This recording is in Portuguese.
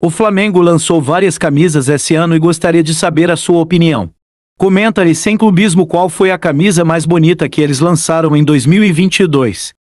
O Flamengo lançou várias camisas esse ano e gostaria de saber a sua opinião. Comenta lhe sem clubismo qual foi a camisa mais bonita que eles lançaram em 2022.